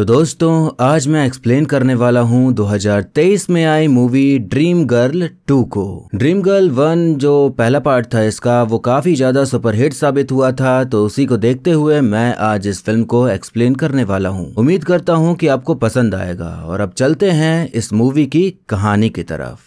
तो दोस्तों आज मैं एक्सप्लेन करने वाला हूँ 2023 में आई मूवी ड्रीम गर्ल 2 को ड्रीम गर्ल 1 जो पहला पार्ट था इसका वो काफ़ी ज़्यादा सुपरहिट साबित हुआ था तो उसी को देखते हुए मैं आज इस फिल्म को एक्सप्लेन करने वाला हूँ उम्मीद करता हूँ कि आपको पसंद आएगा और अब चलते हैं इस मूवी की कहानी की तरफ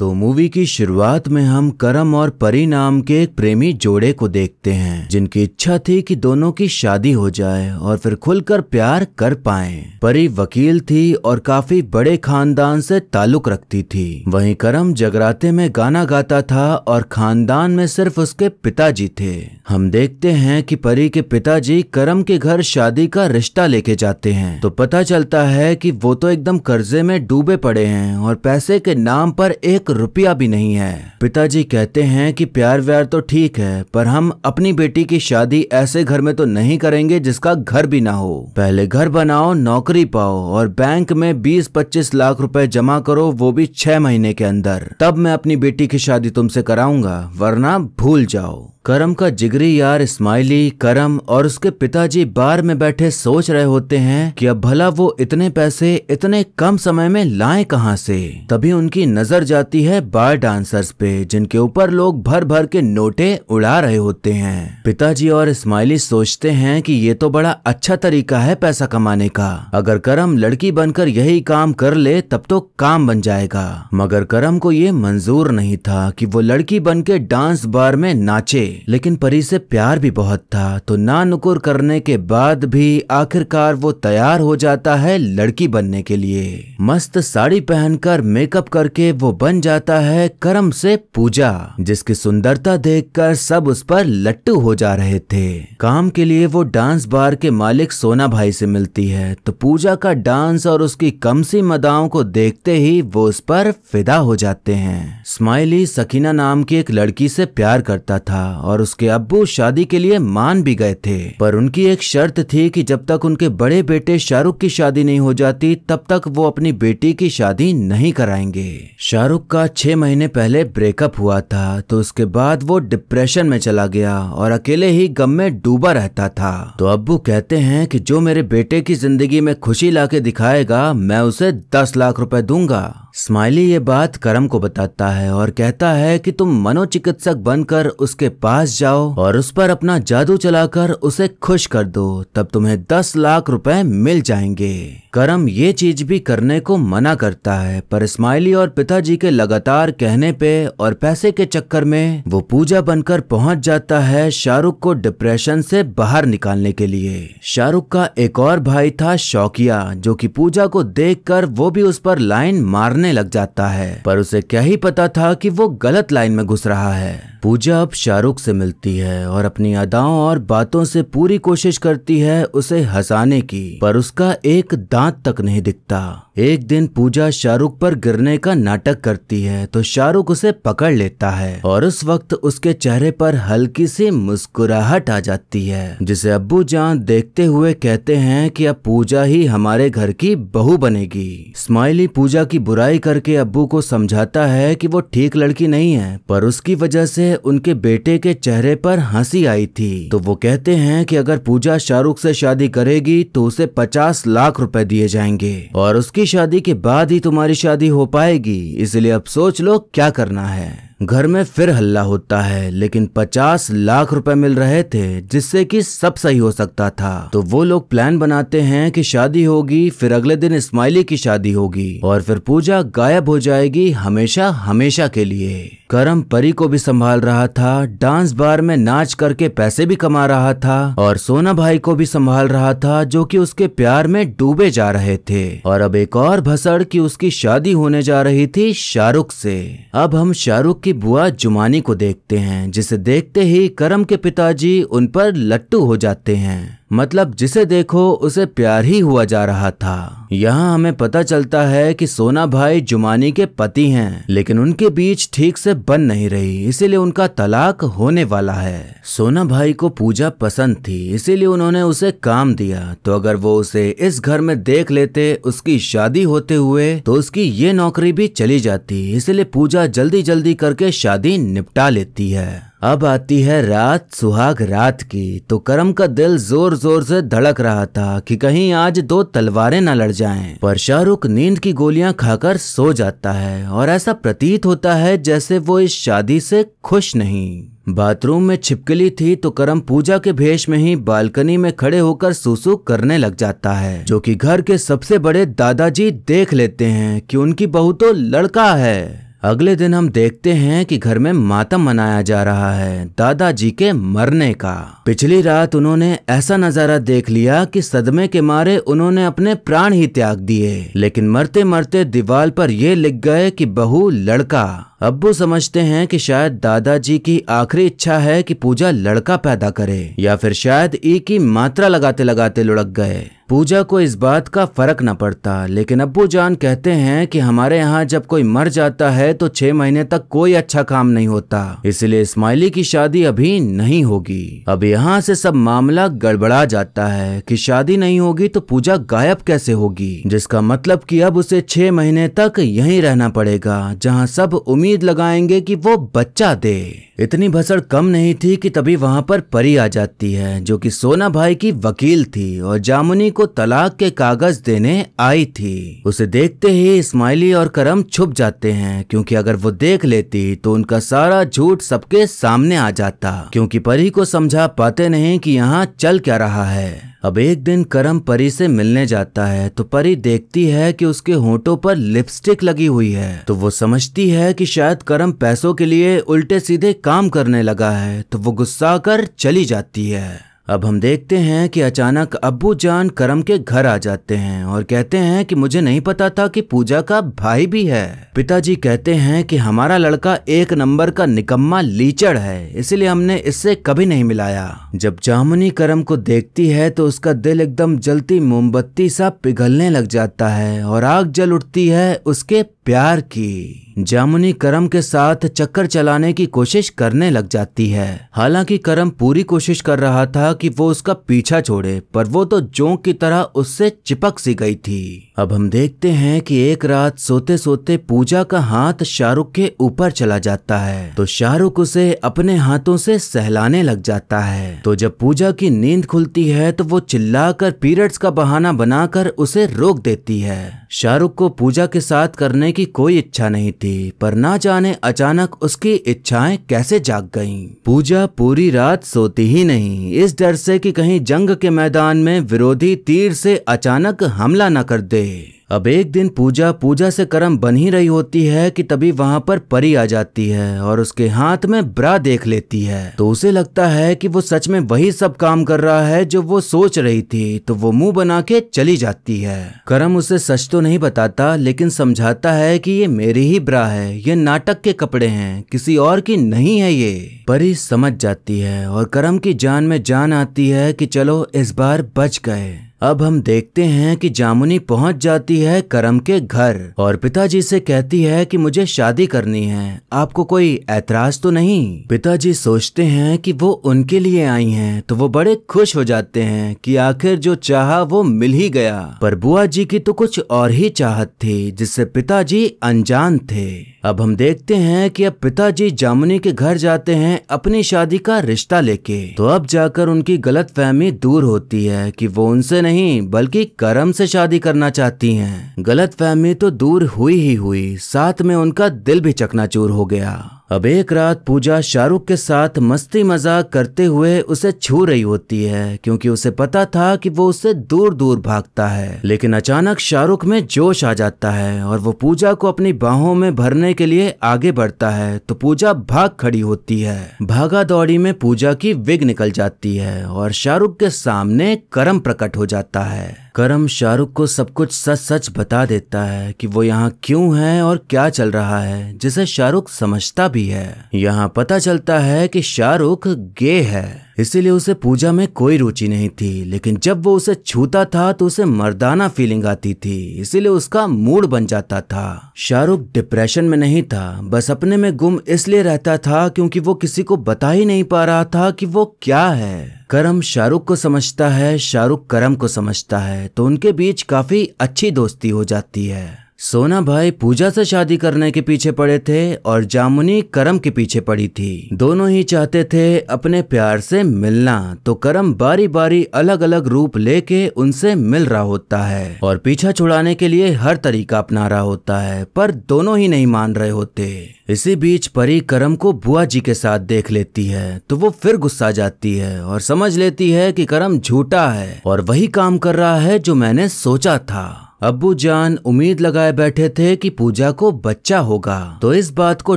तो मूवी की शुरुआत में हम करम और परी नाम के एक प्रेमी जोड़े को देखते हैं जिनकी इच्छा थी कि दोनों की शादी हो जाए और फिर खुलकर प्यार कर पाए परी वकील थी और काफी बड़े खानदान से ताल्लुक रखती थी वहीं करम जगराते में गाना गाता था और खानदान में सिर्फ उसके पिताजी थे हम देखते हैं कि परी के पिताजी करम के घर शादी का रिश्ता लेके जाते हैं तो पता चलता है कि वो तो एकदम कर्जे में डूबे पड़े हैं और पैसे के नाम पर एक रुपया भी नहीं है पिताजी कहते हैं कि प्यार व्यार तो ठीक है पर हम अपनी बेटी की शादी ऐसे घर में तो नहीं करेंगे जिसका घर भी ना हो पहले घर बनाओ नौकरी पाओ और बैंक में बीस पच्चीस लाख रूपए जमा करो वो भी छह महीने के अंदर तब मैं अपनी बेटी की शादी तुमसे कराऊंगा वरना भूल जाओ करम का जिगरी यार स्माइली करम और उसके पिताजी बार में बैठे सोच रहे होते हैं कि अब भला वो इतने पैसे इतने कम समय में लाए कहाँ से तभी उनकी नजर जाती है बार डांसर्स पे जिनके ऊपर लोग भर भर के नोटे उड़ा रहे होते हैं पिताजी और इस्माइली सोचते हैं कि ये तो बड़ा अच्छा तरीका है पैसा कमाने का अगर करम लड़की बनकर यही काम कर ले तब तो काम बन जाएगा मगर करम को ये मंजूर नहीं था कि वो लड़की बन के डांस बार में नाचे लेकिन परी से प्यार भी बहुत था तो नुकुर करने के बाद भी आखिरकार वो तैयार हो जाता है लड़की बनने के लिए मस्त साड़ी पहनकर मेकअप करके वो बन जाता है करम से पूजा जिसकी सुंदरता देखकर सब उस पर लट्टू हो जा रहे थे काम के लिए वो डांस बार के मालिक सोना भाई से मिलती है तो पूजा का डांस और उसकी कमसी मदाओं को देखते ही वो उस पर फिदा हो जाते हैं स्माइली सकीना नाम की एक लड़की से प्यार करता था और उसके अब्बू शादी के लिए मान भी गए थे पर उनकी एक शर्त थी कि जब तक उनके बड़े बेटे शाहरुख की शादी नहीं हो जाती तब तक वो अपनी बेटी की शादी नहीं कराएंगे शाहरुख का छह महीने पहले ब्रेकअप हुआ था तो उसके बाद वो डिप्रेशन में चला गया और अकेले ही गम में डूबा रहता था तो अब्बू कहते हैं कि जो मेरे बेटे की जिंदगी में खुशी लाके दिखाएगा मैं उसे दस लाख रुपए दूंगा स्माइली ये बात करम को बताता है और कहता है कि तुम मनोचिकित्सक बनकर उसके पास जाओ और उस पर अपना जादू चलाकर उसे खुश कर दो तब तुम्हें दस लाख रुपए मिल जाएंगे करम ये चीज भी करने को मना करता है पर स्माइली और पिताजी के लगातार कहने पे और पैसे के चक्कर में वो पूजा बनकर पहुंच जाता है शाहरुख को डिप्रेशन से बाहर निकालने के लिए शाहरुख का एक और भाई था शौकिया जो कि पूजा को देखकर वो भी उस पर लाइन मारने करने लग जाता है पर उसे क्या ही पता था कि वो गलत लाइन में घुस रहा है पूजा अब शाहरुख से मिलती है और अपनी अदाओं और बातों से पूरी कोशिश करती है उसे हंसाने की पर उसका एक दांत तक नहीं दिखता एक दिन पूजा शाहरुख पर गिरने का नाटक करती है तो शाहरुख उसे पकड़ लेता है और उस वक्त उसके चेहरे पर हल्की सी मुस्कुराहट आ जाती है जिसे अब्बू जान देखते हुए कहते हैं कि अब पूजा ही हमारे घर की बहू बनेगी स्माइली पूजा की बुराई लड़ाई करके अब्बू को समझाता है कि वो ठीक लड़की नहीं है पर उसकी वजह से उनके बेटे के चेहरे पर हंसी आई थी तो वो कहते हैं कि अगर पूजा शाहरुख से शादी करेगी तो उसे पचास लाख रुपए दिए जाएंगे और उसकी शादी के बाद ही तुम्हारी शादी हो पाएगी इसलिए अब सोच लो क्या करना है घर में फिर हल्ला होता है लेकिन 50 लाख रुपए मिल रहे थे जिससे कि सब सही हो सकता था तो वो लोग प्लान बनाते हैं कि शादी होगी फिर अगले दिन इस्माइली की शादी होगी और फिर पूजा गायब हो जाएगी हमेशा हमेशा के लिए करम परी को भी संभाल रहा था डांस बार में नाच करके पैसे भी कमा रहा था और सोना भाई को भी संभाल रहा था जो कि उसके प्यार में डूबे जा रहे थे और अब एक और भसड़ की उसकी शादी होने जा रही थी शाहरुख से अब हम शाहरुख की की बुआ जुमानी को देखते हैं जिसे देखते ही करम के पिताजी उन पर लट्टू हो जाते हैं मतलब जिसे देखो उसे प्यार ही हुआ जा रहा था यहाँ हमें पता चलता है कि सोना भाई जुमानी के पति हैं लेकिन उनके बीच ठीक से बन नहीं रही इसीलिए उनका तलाक होने वाला है सोना भाई को पूजा पसंद थी इसीलिए उन्होंने उसे काम दिया तो अगर वो उसे इस घर में देख लेते उसकी शादी होते हुए तो उसकी ये नौकरी भी चली जाती इसलिए पूजा जल्दी जल्दी करके शादी निपटा लेती है अब आती है रात सुहाग रात की तो करम का दिल जोर जोर से धड़क रहा था कि कहीं आज दो तलवारें न लड़ जाएं। पर शाहरुख नींद की गोलियां खाकर सो जाता है और ऐसा प्रतीत होता है जैसे वो इस शादी से खुश नहीं बाथरूम में छिपकली थी तो करम पूजा के भेष में ही बालकनी में खड़े होकर सुसु करने लग जाता है जो कि घर के सबसे बड़े दादाजी देख लेते हैं कि उनकी बहू तो लड़का है अगले दिन हम देखते हैं कि घर में मातम मनाया जा रहा है दादाजी के मरने का पिछली रात उन्होंने ऐसा नजारा देख लिया कि सदमे के मारे उन्होंने अपने प्राण ही त्याग दिए लेकिन मरते मरते दीवार पर ये लिख गए कि बहू लड़का अब्बू समझते हैं कि शायद दादाजी की आखिरी इच्छा है कि पूजा लड़का पैदा करे या फिर शायद ई की मात्रा लगाते लगाते लुढ़क गए पूजा को इस बात का फर्क न पड़ता लेकिन अब्बू जान कहते हैं कि हमारे यहाँ जब कोई मर जाता है तो छह महीने तक कोई अच्छा काम नहीं होता इसलिए इस्माइली की शादी अभी नहीं होगी अब यहाँ से सब मामला गड़बड़ा जाता है कि शादी नहीं होगी तो पूजा गायब कैसे होगी जिसका मतलब कि अब उसे छह महीने तक यहीं रहना पड़ेगा जहाँ सब उम्मीद उम्मीद लगाएंगे कि वो बच्चा दे इतनी भसड़ कम नहीं थी कि तभी वहां पर परी आ जाती है जो कि सोना भाई की वकील थी और जामुनी को तलाक के कागज देने आई थी उसे देखते ही इस्माइली और करम छुप जाते हैं क्योंकि अगर वो देख लेती तो उनका सारा झूठ सबके सामने आ जाता क्योंकि परी को समझा पाते नहीं कि यहाँ चल क्या रहा है अब एक दिन करम परी से मिलने जाता है तो परी देखती है कि उसके होठों पर लिपस्टिक लगी हुई है तो वो समझती है कि शायद करम पैसों के लिए उल्टे सीधे काम करने लगा है तो वो गुस्सा कर चली जाती है अब हम देखते हैं कि अचानक अब्बू जान करम के घर आ जाते हैं और कहते हैं कि मुझे नहीं पता था कि पूजा का भाई भी है पिताजी कहते हैं कि हमारा लड़का एक नंबर का निकम्मा लीचड़ है इसलिए हमने इससे कभी नहीं मिलाया जब जामुनी करम को देखती है तो उसका दिल एकदम जलती मोमबत्ती सा पिघलने लग जाता है और आग जल उठती है उसके प्यार की जामुनी करम के साथ चक्कर चलाने की कोशिश करने लग जाती है हालांकि करम पूरी कोशिश कर रहा था कि वो उसका पीछा छोड़े पर वो तो जोंक की तरह उससे चिपक सी गई थी अब हम देखते हैं कि एक रात सोते सोते पूजा का हाथ शाहरुख के ऊपर चला जाता है तो शाहरुख उसे अपने हाथों से सहलाने लग जाता है तो जब पूजा की नींद खुलती है तो वो चिल्लाकर पीरियड्स का बहाना बनाकर उसे रोक देती है शाहरुख को पूजा के साथ करने की कोई इच्छा नहीं थी मिली पर ना जाने अचानक उसकी इच्छाएं कैसे जाग गईं। पूजा पूरी रात सोती ही नहीं इस डर से कि कहीं जंग के मैदान में विरोधी तीर से अचानक हमला न कर दे अब एक दिन पूजा पूजा से कर्म बन ही रही होती है कि तभी वहां पर परी आ जाती है और उसके हाथ में ब्रा देख लेती है तो उसे लगता है कि वो सच में वही सब काम कर रहा है जो वो सोच रही थी तो वो मुंह बना के चली जाती है करम उसे सच तो नहीं बताता लेकिन समझाता है कि ये मेरी ही ब्रा है ये नाटक के कपड़े हैं किसी और की नहीं है ये परी समझ जाती है और करम की जान में जान आती है कि चलो इस बार बच गए अब हम देखते हैं कि जामुनी पहुंच जाती है करम के घर और पिताजी से कहती है कि मुझे शादी करनी है आपको कोई ऐतराज तो नहीं पिताजी सोचते हैं कि वो उनके लिए आई हैं तो वो बड़े खुश हो जाते हैं कि आखिर जो चाहा वो मिल ही गया पर बुआ जी की तो कुछ और ही चाहत थी जिससे पिताजी अनजान थे अब हम देखते हैं कि अब पिताजी जामुनी के घर जाते हैं अपनी शादी का रिश्ता लेके तो अब जाकर उनकी गलत फहमी दूर होती है कि वो उनसे नहीं बल्कि करम से शादी करना चाहती हैं। गलत फहमी तो दूर हुई ही हुई साथ में उनका दिल भी चकनाचूर हो गया अब एक रात पूजा शाहरुख के साथ मस्ती मजाक करते हुए उसे छू रही होती है क्योंकि उसे पता था कि वो उसे दूर दूर भागता है लेकिन अचानक शाहरुख में जोश आ जाता है और वो पूजा को अपनी बाहों में भरने करने के लिए आगे बढ़ता है तो पूजा भाग खड़ी होती है भागा दौड़ी में पूजा की विग निकल जाती है और शाहरुख के सामने करम प्रकट हो जाता है करम शाहरुख को सब कुछ सच सच बता देता है कि वो यहाँ क्यों है और क्या चल रहा है जिसे शाहरुख समझता भी है यहाँ पता चलता है कि शाहरुख गे है इसीलिए उसे पूजा में कोई रुचि नहीं थी लेकिन जब वो उसे छूता था तो उसे मर्दाना फीलिंग आती थी इसीलिए उसका मूड बन जाता था शाहरुख डिप्रेशन में नहीं था बस अपने में गुम इसलिए रहता था क्योंकि वो किसी को बता ही नहीं पा रहा था कि वो क्या है करम शाहरुख को समझता है शाहरुख करम को समझता है तो उनके बीच काफी अच्छी दोस्ती हो जाती है सोना भाई पूजा से शादी करने के पीछे पड़े थे और जामुनी करम के पीछे पड़ी थी दोनों ही चाहते थे अपने प्यार से मिलना तो करम बारी बारी अलग अलग रूप लेके उनसे मिल रहा होता है और पीछा छुड़ाने के लिए हर तरीका अपना रहा होता है पर दोनों ही नहीं मान रहे होते इसी बीच परी करम को बुआ जी के साथ देख लेती है तो वो फिर गुस्सा जाती है और समझ लेती है कि करम झूठा है और वही काम कर रहा है जो मैंने सोचा था अबू जान उम्मीद लगाए बैठे थे कि पूजा को बच्चा होगा तो इस बात को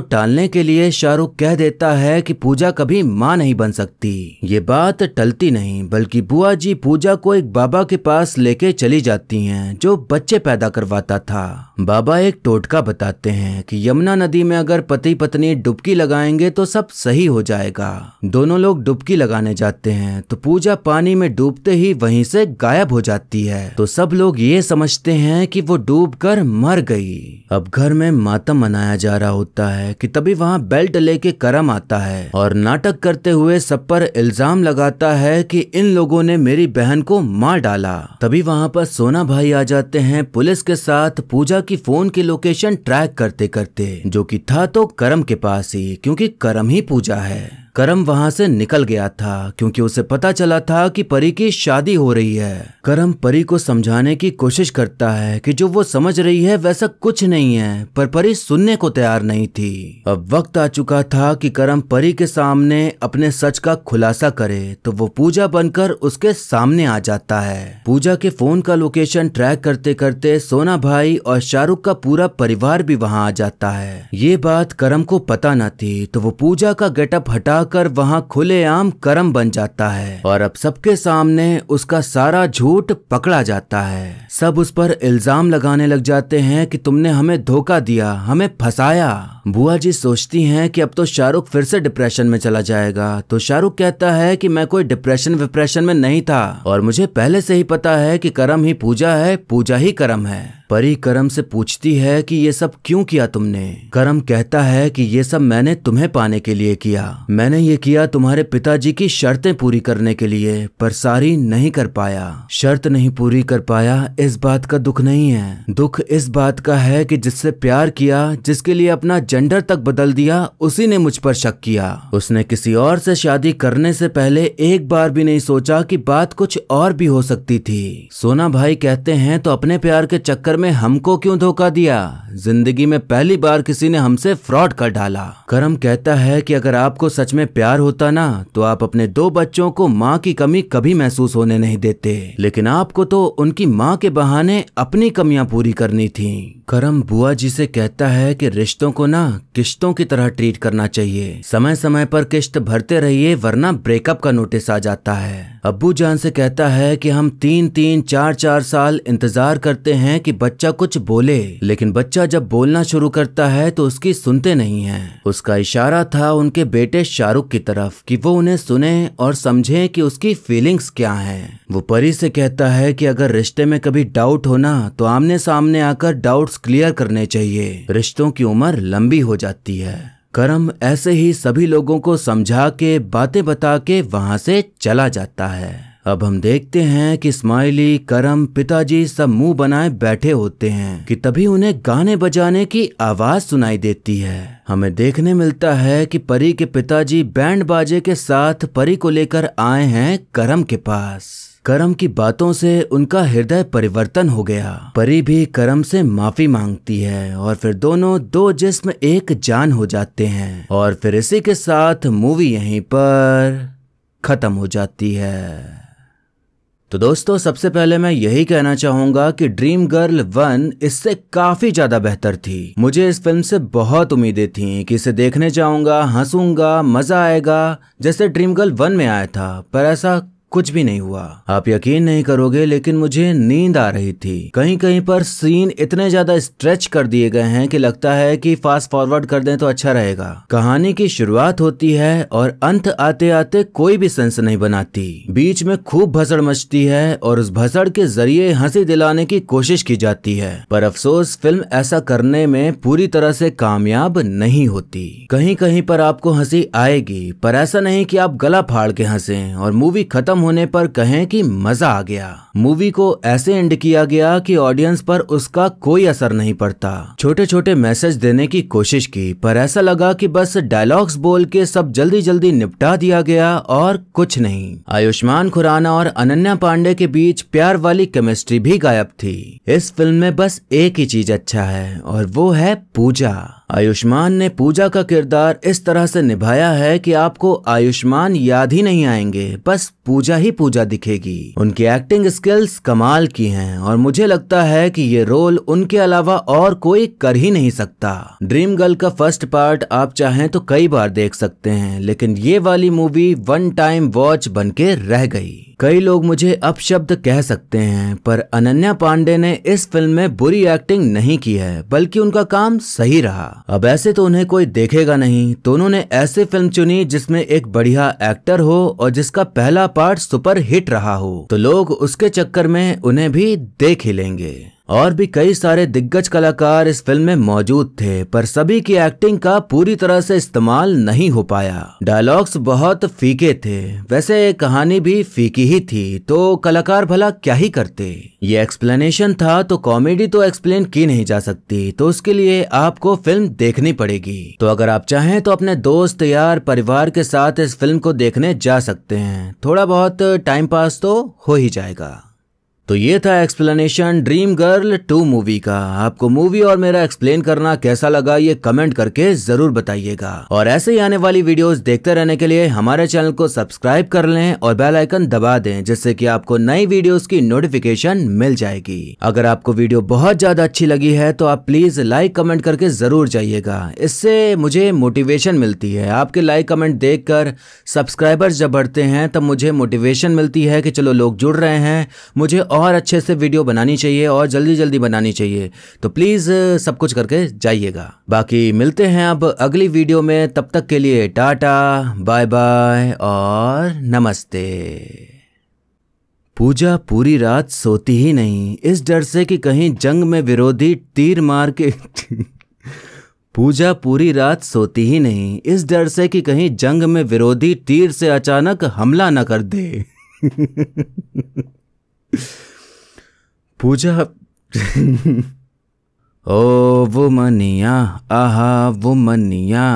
टालने के लिए शाहरुख कह देता है कि पूजा कभी माँ नहीं बन सकती ये बात टलती नहीं बल्कि बुआ जी पूजा को एक बाबा के पास लेके चली जाती हैं जो बच्चे पैदा करवाता था बाबा एक टोटका बताते हैं कि यमुना नदी में अगर पति पत्नी डुबकी लगाएंगे तो सब सही हो जाएगा दोनों लोग डुबकी लगाने जाते हैं तो पूजा पानी में डूबते ही वहीं से गायब हो जाती है तो सब लोग ये समझते हैं कि वो डूब कर मर गई अब घर में मातम मनाया जा रहा होता है कि तभी वहाँ बेल्ट लेके करम आता है और नाटक करते हुए सब पर इल्जाम लगाता है कि इन लोगों ने मेरी बहन को मार डाला तभी वहाँ पर सोना भाई आ जाते हैं पुलिस के साथ पूजा की फोन की लोकेशन ट्रैक करते करते जो कि था तो करम के पास ही क्योंकि करम ही पूजा है करम वहां से निकल गया था क्योंकि उसे पता चला था कि परी की शादी हो रही है करम परी को समझाने की कोशिश करता है कि जो वो समझ रही है वैसा कुछ नहीं है पर परी सुनने को तैयार नहीं थी अब वक्त आ चुका था कि करम परी के सामने अपने सच का खुलासा करे तो वो पूजा बनकर उसके सामने आ जाता है पूजा के फोन का लोकेशन ट्रैक करते करते सोना भाई और शाहरुख का पूरा परिवार भी वहां आ जाता है ये बात करम को पता न थी तो वो पूजा का गेटअप हटा जाकर वहां खुलेआम करम बन जाता है और अब सबके सामने उसका सारा झूठ पकड़ा जाता है सब उस पर इल्जाम लगाने लग जाते हैं कि तुमने हमें धोखा दिया हमें फंसाया बुआ जी सोचती हैं कि अब तो शाहरुख फिर से डिप्रेशन में चला जाएगा तो शाहरुख कहता है कि मैं कोई डिप्रेशन विप्रेशन में नहीं था और मुझे पहले से ही पता है कि करम ही पूजा है पूजा ही करम है परी करम से पूछती है कि ये सब क्यों किया तुमने करम कहता है कि ये सब मैंने तुम्हें पाने के लिए किया मैंने ये किया तुम्हारे पिताजी की शर्तें पूरी करने के लिए पर सारी नहीं कर पाया शर्त नहीं पूरी कर पाया इस बात का दुख नहीं है दुख इस बात का है कि जिससे प्यार किया जिसके लिए अपना जेंडर तक बदल दिया उसी ने मुझ पर शक किया उसने किसी और से शादी करने से पहले एक बार भी नहीं सोचा कि बात कुछ और भी हो सकती थी सोना भाई कहते हैं तो अपने प्यार के चक्कर में हमको क्यों धोखा दिया जिंदगी में पहली बार किसी ने हमसे फ्रॉड कर डाला करम कहता है कि अगर आपको सच में प्यार होता ना तो आप अपने दो बच्चों को माँ की कमी कभी महसूस होने नहीं देते लेकिन आपको तो उनकी माँ के बहाने अपनी कमियां पूरी करनी थी करम बुआ जी से कहता है कि रिश्तों को ना किश्तों की तरह ट्रीट करना चाहिए समय समय पर किश्त भरते रहिए वरना ब्रेकअप का नोटिस आ जाता है अबू जान से कहता है कि हम तीन तीन चार चार साल इंतजार करते हैं कि बच्चा कुछ बोले लेकिन बच्चा जब बोलना शुरू करता है तो उसकी सुनते नहीं है उसका इशारा था उनके बेटे शाहरुख की तरफ कि वो उन्हें सुने और समझे कि उसकी फीलिंग्स क्या है वो परी से कहता है कि अगर रिश्ते में कभी डाउट होना तो आमने सामने आकर डाउट्स क्लियर करने चाहिए रिश्तों की उम्र लंबी लंबी हो जाती है करम ऐसे ही सभी लोगों को समझा के बातें बता के वहां से चला जाता है अब हम देखते हैं कि स्माइली करम पिताजी सब मुंह बनाए बैठे होते हैं कि तभी उन्हें गाने बजाने की आवाज सुनाई देती है हमें देखने मिलता है कि परी के पिताजी बैंड बाजे के साथ परी को लेकर आए हैं करम के पास करम की बातों से उनका हृदय परिवर्तन हो गया परी भी करम से माफी मांगती है और फिर दोनों दो जिस्म एक जान हो जाते हैं और फिर इसी के साथ मूवी यहीं पर खत्म हो जाती है तो दोस्तों सबसे पहले मैं यही कहना चाहूंगा कि ड्रीम गर्ल वन इससे काफी ज्यादा बेहतर थी मुझे इस फिल्म से बहुत उम्मीदें थी कि इसे देखने जाऊंगा हंसूंगा मजा आएगा जैसे ड्रीम गर्ल वन में आया था पर ऐसा कुछ भी नहीं हुआ आप यकीन नहीं करोगे लेकिन मुझे नींद आ रही थी कहीं कहीं पर सीन इतने ज्यादा स्ट्रेच कर दिए गए हैं कि लगता है कि फास्ट फॉरवर्ड कर दें तो अच्छा रहेगा कहानी की शुरुआत होती है और अंत आते आते कोई भी सेंस नहीं बनाती बीच में खूब भसड़ मचती है और उस भसड़ के जरिए हंसी दिलाने की कोशिश की जाती है पर अफसोस फिल्म ऐसा करने में पूरी तरह से कामयाब नहीं होती कहीं कहीं पर आपको हंसी आएगी पर ऐसा नहीं कि आप गला फाड़ के हंसे और मूवी खत्म होने पर कहें कि मजा आ गया मूवी को ऐसे एंड किया गया कि ऑडियंस पर उसका कोई असर नहीं पड़ता छोटे छोटे मैसेज देने की कोशिश की पर ऐसा लगा कि बस डायलॉग्स बोल के सब जल्दी जल्दी निपटा दिया गया और कुछ नहीं आयुष्मान खुराना और अनन्या पांडे के बीच प्यार वाली केमिस्ट्री भी गायब थी इस फिल्म में बस एक ही चीज अच्छा है और वो है पूजा आयुष्मान ने पूजा का किरदार इस तरह से निभाया है कि आपको आयुष्मान याद ही नहीं आएंगे बस पूजा ही पूजा दिखेगी उनकी एक्टिंग स्किल्स कमाल की हैं और मुझे लगता है कि ये रोल उनके अलावा और कोई कर ही नहीं सकता ड्रीम गर्ल का फर्स्ट पार्ट आप चाहें तो कई बार देख सकते हैं लेकिन ये वाली मूवी वन टाइम वॉच बन के रह गई कई लोग मुझे अपशब्द कह सकते हैं पर अनन्या पांडे ने इस फिल्म में बुरी एक्टिंग नहीं की है बल्कि उनका काम सही रहा अब ऐसे तो उन्हें कोई देखेगा नहीं तो उन्होंने ऐसी फिल्म चुनी जिसमें एक बढ़िया एक्टर हो और जिसका पहला पार्ट सुपर हिट रहा हो तो लोग उसके चक्कर में उन्हें भी देख ही लेंगे और भी कई सारे दिग्गज कलाकार इस फिल्म में मौजूद थे पर सभी की एक्टिंग का पूरी तरह से इस्तेमाल नहीं हो पाया डायलॉग्स बहुत फीके थे वैसे कहानी भी फीकी ही थी तो कलाकार भला क्या ही करते ये एक्सप्लेनेशन था तो कॉमेडी तो एक्सप्लेन की नहीं जा सकती तो उसके लिए आपको फिल्म देखनी पड़ेगी तो अगर आप चाहें तो अपने दोस्त यार परिवार के साथ इस फिल्म को देखने जा सकते हैं थोड़ा बहुत टाइम पास तो हो ही जाएगा तो ये था explanation dream girl two movie का आपको मूवी और मेरा एक्सप्लेन करना कैसा लगा ये कमेंट करके जरूर बताइएगा और ऐसे ही आने वाली वीडियोस देखते रहने के लिए हमारे चैनल को सब्सक्राइब कर लें और बेल आइकन दबा दें जिससे कि आपको नई वीडियोस की नोटिफिकेशन मिल जाएगी अगर आपको वीडियो बहुत ज्यादा अच्छी लगी है तो आप प्लीज लाइक कमेंट करके जरूर जाइएगा इससे मुझे मोटिवेशन मिलती है आपके लाइक कमेंट देख सब्सक्राइबर्स जब बढ़ते हैं तब मुझे मोटिवेशन मिलती है कि चलो लोग जुड़ रहे हैं मुझे और अच्छे से वीडियो बनानी चाहिए और जल्दी जल्दी बनानी चाहिए तो प्लीज़ सब कुछ करके जाइएगा बाकी मिलते हैं अब अगली वीडियो में तब तक के लिए टाटा बाय बाय और नमस्ते पूजा पूरी रात सोती ही नहीं इस डर से कि कहीं जंग में विरोधी तीर मार के पूजा पूरी रात सोती ही नहीं इस डर से कि कहीं जंग में विरोधी तीर से अचानक हमला न कर दे पूजा ओ वो मनिया आहा वो मनिया